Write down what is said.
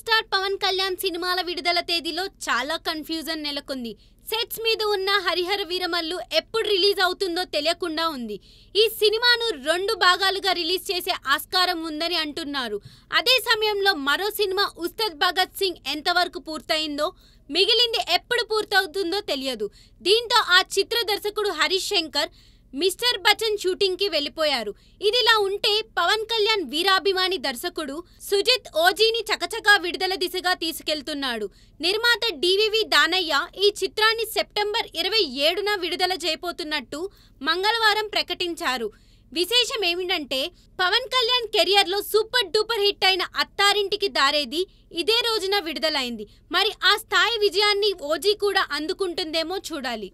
star Pawan Kalyan సినిమాల విడుదల తేదీలో చాలా కన్ఫ్యూజన్ నెలకొంది సెట్స్ మీద ఉన్న హరిహర వీరమల్లు ఎప్పుడు రిలీజ్ అవుతుందో తెలియకుండా ఉంది ఈ సినిమాను రెండు భాగాలుగా రిలీజ్ చేసే ఆస్కారం ఉందని అంటున్నారు అదే సమయంలో మరో సినిమా ఉస్తద్ భగత్ సింగ్ ఎంతవరకు పూర్తయిందో మిగిలింది ఎప్పుడు పూర్తవుతుందో తెలియదు దీంతో ఆ చిత్ర దర్శకుడు హరిశంకర్ శంకర్ మిస్టర్ బచ్చన్ షూటింగ్కి వెళ్ళిపోయారు ఇదిలా ఉంటే పవన్ కళ్యాణ్ వీరాభిమాని దర్శకుడు సుజిత్ ఓజీని చకచకా విడుదల దిశగా తీసుకెళ్తున్నాడు నిర్మాత డివివి దానయ్య ఈ చిత్రాన్ని సెప్టెంబర్ ఇరవై ఏడున విడుదల చేయబోతున్నట్టు మంగళవారం ప్రకటించారు విశేషం ఏమిటంటే పవన్ కళ్యాణ్ కెరియర్లో సూపర్ డూపర్ హిట్ అయిన అత్తారింటికి దారేది ఇదే రోజున విడుదలైంది మరి ఆ స్థాయి విజయాన్ని ఓజీ కూడా అందుకుంటుందేమో చూడాలి